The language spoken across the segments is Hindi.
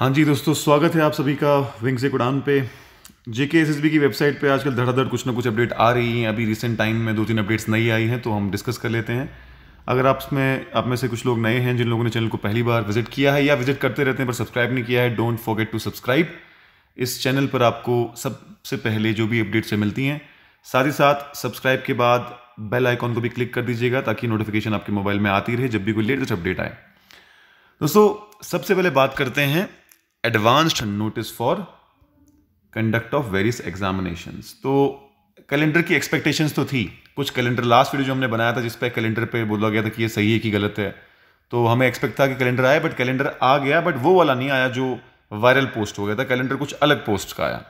हाँ जी दोस्तों स्वागत है आप सभी का विंग से कुड़ान पे जेके एस की वेबसाइट पे आजकल धड़ाधड़ कुछ ना कुछ अपडेट आ रही हैं अभी रिसेंट टाइम में दो तीन अपडेट्स नई आई हैं तो हम डिस्कस कर लेते हैं अगर आप में आप में से कुछ लोग नए हैं जिन लोगों ने चैनल को पहली बार विजिट किया है या विजिट करते रहते हैं पर सब्सक्राइब नहीं किया है डोंट फॉरगेट टू सब्सक्राइब इस चैनल पर आपको सबसे पहले जो भी अपडेट्स मिलती हैं साथ ही साथ सब्सक्राइब के बाद बेल आइकॉन को भी क्लिक कर दीजिएगा ताकि नोटिफिकेशन आपके मोबाइल में आती रहे जब भी कोई लेटेस्ट अपडेट आए दोस्तों सबसे पहले बात करते हैं advanced notice for conduct of various examinations तो कैलेंडर की एक्सपेक्टेशंस तो थी कुछ कैलेंडर लास्ट वीडियो जो हमने बनाया था जिस पर कैलेंडर पे बोला गया था कि ये सही है कि गलत है तो हमें एक्सपेक्ट था कि कैलेंडर आए बट कैलेंडर आ गया बट वो वाला नहीं आया जो वायरल पोस्ट हो गया था कैलेंडर कुछ अलग पोस्ट का आया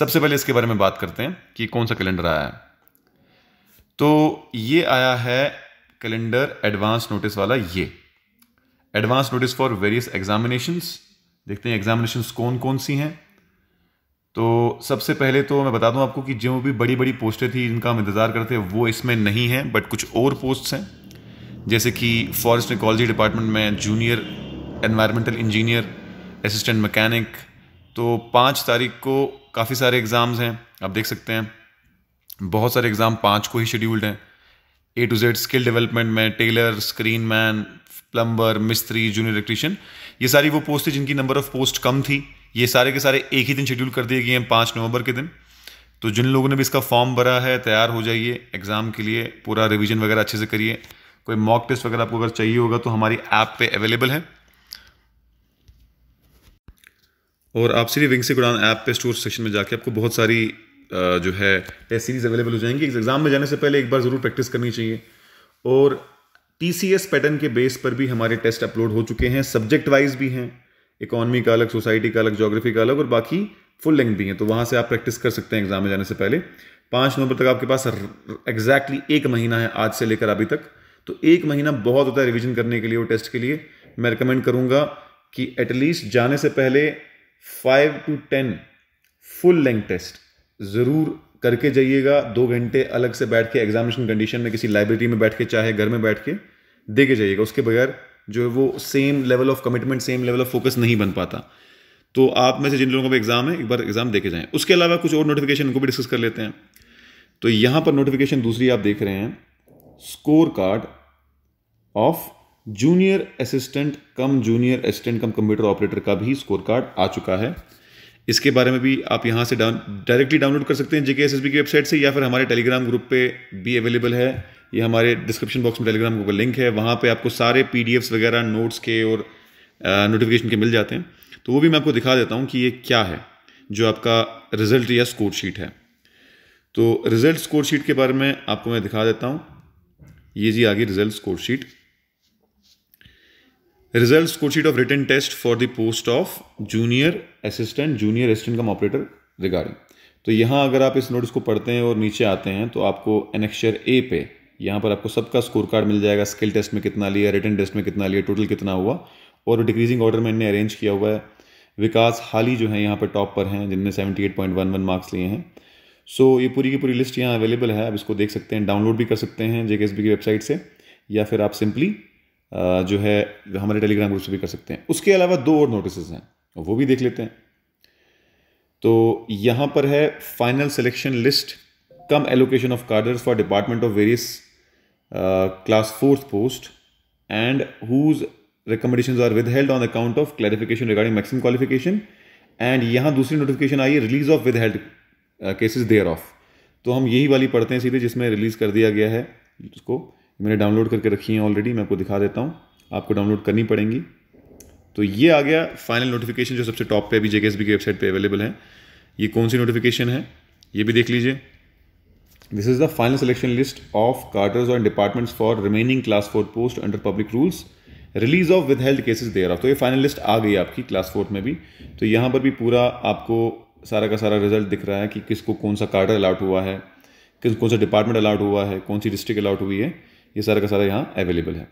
सबसे पहले इसके बारे में बात करते हैं कि कौन सा कैलेंडर आया है तो ये आया है कैलेंडर एडवांस नोटिस वाला ये advance notice for various examinations देखते हैं एग्जामिनेशन कौन कौन सी हैं तो सबसे पहले तो मैं बता दूं आपको कि जो भी बड़ी बड़ी पोस्टें थी जिनका हम इंतज़ार करते वो इसमें नहीं हैं बट कुछ और पोस्ट हैं जैसे कि फॉरेस्ट इकोलॉजी डिपार्टमेंट में junior environmental engineer assistant mechanic तो पाँच तारीख को काफ़ी सारे एग्ज़ाम्स हैं आप देख सकते हैं बहुत सारे एग्ज़ाम पाँच को ही शेड्यूल्ड हैं A to Z skill development में टेलर स्क्रीन मैन प्लम्बर मिस्त्री जूनियर इलेक्ट्रीशियन ये सारी वो पोस्ट थी जिनकी नंबर ऑफ पोस्ट कम थी ये सारे के सारे एक ही दिन शेड्यूल कर दिए गए हैं पाँच नवंबर के दिन तो जिन लोगों ने भी इसका फॉर्म भरा है तैयार हो जाइए एग्ज़ाम के लिए पूरा रिविजन वगैरह अच्छे से करिए कोई मॉक टेस्ट वगैरह आपको अगर चाहिए होगा तो हमारी ऐप पे अवेलेबल है और आप सीरी विंग से गुड़ान ऐप पे स्टोर सेक्शन में जाके आपको बहुत सारी जो है टेस्ट सीरीज़ अवेलेबल हो जाएंगी एग्ज़ाम में जाने से पहले एक बार ज़रूर प्रैक्टिस करनी चाहिए और टीसीएस पैटर्न के बेस पर भी हमारे टेस्ट अपलोड हो चुके हैं सब्जेक्ट वाइज भी हैं इकोनॉमी का अलग सोसाइटी का अलग ज्योग्राफी का अलग और बाकी फुल लेंथ भी हैं तो वहाँ से आप प्रैक्टिस कर सकते हैं एग्जाम में जाने से पहले पाँच नवंबर तक आपके पास एग्जैक्टली एक महीना है आज से लेकर अभी तक तो एक महीना बहुत होता है रिविजन करने के लिए और टेस्ट के लिए मैं रिकमेंड करूँगा कि एटलीस्ट जाने से पहले five to ten full length test ज़रूर करके जाइएगा दो घंटे अलग से बैठ के एग्जामिनेशन कंडीशन में किसी लाइब्रेरी में बैठ के चाहे घर में बैठ के दे के जाइएगा उसके बगैर जो है वो same level of commitment same level of focus नहीं बन पाता तो आप में से जिन लोगों का एग्ज़ाम है एक बार एग्ज़ाम दे के उसके अलावा कुछ और नोटिफिकेशन उनको भी डिस्कस कर लेते हैं तो यहां पर नोटिफिकेशन दूसरी आप देख रहे हैं score card of junior assistant cum junior assistant cum computer operator का भी स्कोर कार्ड आ चुका है इसके बारे में भी आप यहां से डाउन डायरेक्टली डाउनलोड कर सकते हैं जेके एस की वेबसाइट से या फिर हमारे टेलीग्राम ग्रुप पे भी अवेलेबल है ये हमारे डिस्क्रिप्शन बॉक्स में टेलीग्राम ग्रुप का लिंक है वहाँ पे आपको सारे पी वगैरह नोट्स के और नोटिफिकेशन के मिल जाते हैं तो वो भी मैं आपको दिखा देता हूँ कि ये क्या है जो आपका रिजल्ट या स्कोर शीट है तो रिजल्ट स्कोर शीट के बारे में आपको मैं दिखा देता हूँ ये जी आगे result score sheet result score sheet of written test for the post of junior assistant junior assistant cum operator regarding तो यहाँ अगर आप इस नोटिस को पढ़ते हैं और नीचे आते हैं तो आपको एनेक्शर ए पे यहाँ पर आपको सबका स्कोर कार्ड मिल जाएगा स्किल टेस्ट में कितना लिया रिटर्न टेस्ट में कितना लिया टोटल कितना हुआ और डिक्रीजिंग ऑर्डर में इन्हें अरेंज किया हुआ है विकास हाली जो है यहाँ पर टॉप पर हैं जिनने seventy eight point one one marks लिए हैं सो ये पूरी की पूरी लिस्ट यहाँ अवेलेबल है आप इसको देख सकते हैं डाउनलोड भी कर सकते हैं जे की वेबसाइट से या फिर आप सिंपली जो है हमारे टेलीग्राम ग्रुप से भी कर सकते हैं उसके अलावा दो और नोटिस हैं वो भी देख लेते हैं तो यहाँ पर है final selection list cum allocation of cadres for department of various class fourth post and whose recommendation are withheld on account of clarification regarding maximum qualification and यहाँ दूसरी नोटिफिकेशन आई है release of withheld cases thereof तो हम यही वाली पढ़ते हैं सीधे जिसमें रिलीज कर दिया गया है उसको मैंने डाउनलोड करके रखी हैं ऑलरेडी मैं आपको दिखा देता हूँ आपको डाउनलोड करनी पड़ेंगी तो ये आ गया फाइनल नोटिफिकेशन जो सबसे टॉप पे अभी जेके एस बी की वेबसाइट पर अवेलेबल है ये कौन सी नोटिफिकेशन है ये भी देख लीजिए This is the final selection list of cadres and departments for remaining class 4 post under public rules. Release of withheld cases thereof तो ये फाइनल लिस्ट आ गई आपकी क्लास फोर्थ में भी तो यहाँ पर भी पूरा आपको सारा का सारा रिजल्ट दिख रहा है कि किसको कौन सा कार्डर अलाउट हुआ है किस कौन सा डिपार्टमेंट अलाउट हुआ है कौन सी डिस्ट्रिक्ट अलाउट हुई है ये सारा का सारा यहाँ अवेलेबल है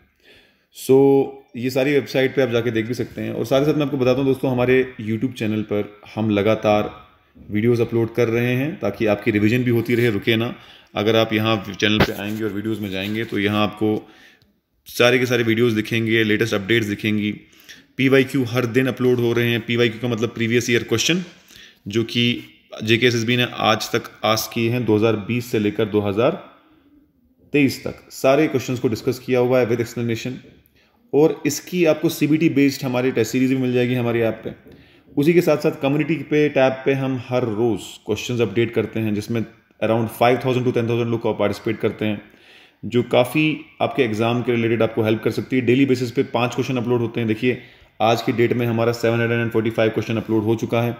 सो so, ये सारी वेबसाइट पे आप जाके देख भी सकते हैं और साथ ही साथ मैं आपको बताता हूँ दोस्तों हमारे यूट्यूब चैनल पर हम लगातार वीडियोस अपलोड कर रहे हैं ताकि आपकी रिवीजन भी होती रहे रुके ना अगर आप यहाँ चैनल पे आएंगे और वीडियोस में जाएंगे तो यहाँ आपको सारे के सारे वीडियोस दिखेंगे लेटेस्ट अपडेट्स दिखेंगी पी हर दिन अपलोड हो रहे हैं पी का मतलब प्रीवियस ईयर क्वेश्चन जो कि जे ने आज तक आस किए हैं दो से लेकर तेईस तक सारे क्वेश्चंस को डिस्कस किया हुआ है विद एक्सप्लेनेशन और इसकी आपको सी बेस्ड हमारी टेस्ट सीरीज भी मिल जाएगी हमारी ऐप पे उसी के साथ साथ कम्युनिटी पे टैब पे हम हर रोज़ क्वेश्चन अपडेट करते हैं जिसमें around five thousand to ten thousand लोग पार्टिसिपेट करते हैं जो काफ़ी आपके एग्ज़ाम के रिलेटेड आपको हेल्प कर सकती है डेली बेसिस पे पांच क्वेश्चन अपलोड होते हैं देखिए आज की डेट में हमारा seven hundred and forty five question upload हो चुका है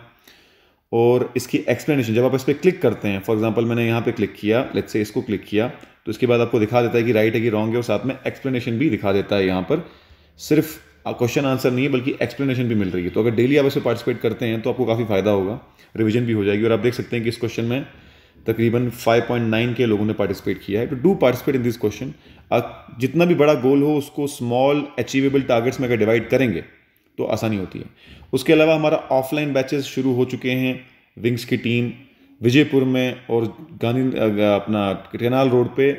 और इसकी एक्सप्लेनेशन जब आप इस पर क्लिक करते हैं फॉर एग्जाम्पल मैंने यहाँ पे क्लिक किया लेट से इसको क्लिक किया तो इसके बाद आपको दिखा देता है कि राइट है कि रॉन्ग है और साथ में एक्सप्लेनेशन भी दिखा देता है यहाँ पर सिर्फ क्वेश्चन आंसर नहीं है बल्कि एक्सप्लेनेशन भी मिल रही है तो अगर डेली आप इसमें पार्टिसिपेट करते हैं तो आपको काफ़ी फ़ायदा होगा रिविजन भी हो जाएगी और आप देख सकते हैं कि इस क्वेश्चन में तकरीबन 5.9 के लोगों ने पार्टिसिपेट किया है to do participate in this question जितना भी बड़ा गोल हो उसको स्मॉल अचीवेबल टारगेट्स में अगर डिवाइड करेंगे तो आसानी होती है उसके अलावा हमारा ऑफलाइन बैचेस शुरू हो चुके हैं विंग्स की टीम विजयपुर में और गांधी अपना कनाल रोड पे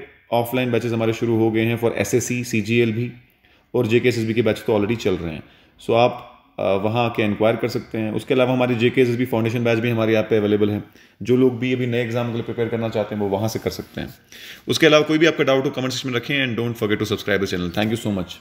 ऑफलाइन बैचेस हमारे शुरू हो गए हैं फॉर एस एस भी और J K S S B के बैच तो ऑलरेडी चल रहे हैं सो आप वहाँ आके इंक्वायर कर सकते हैं उसके अलावा हमारे J K S S B foundation batch भी हमारे यहाँ पे अवेलेबल हैं जो लोग भी अभी नए एग्जाम के लिए प्रिपेयर करना चाहते हैं वो वहाँ से कर सकते हैं उसके अलावा कोई भी आपका डाउट हो कमेंट सेक्शन में रखें and don't forget to subscribe the channel thank you so much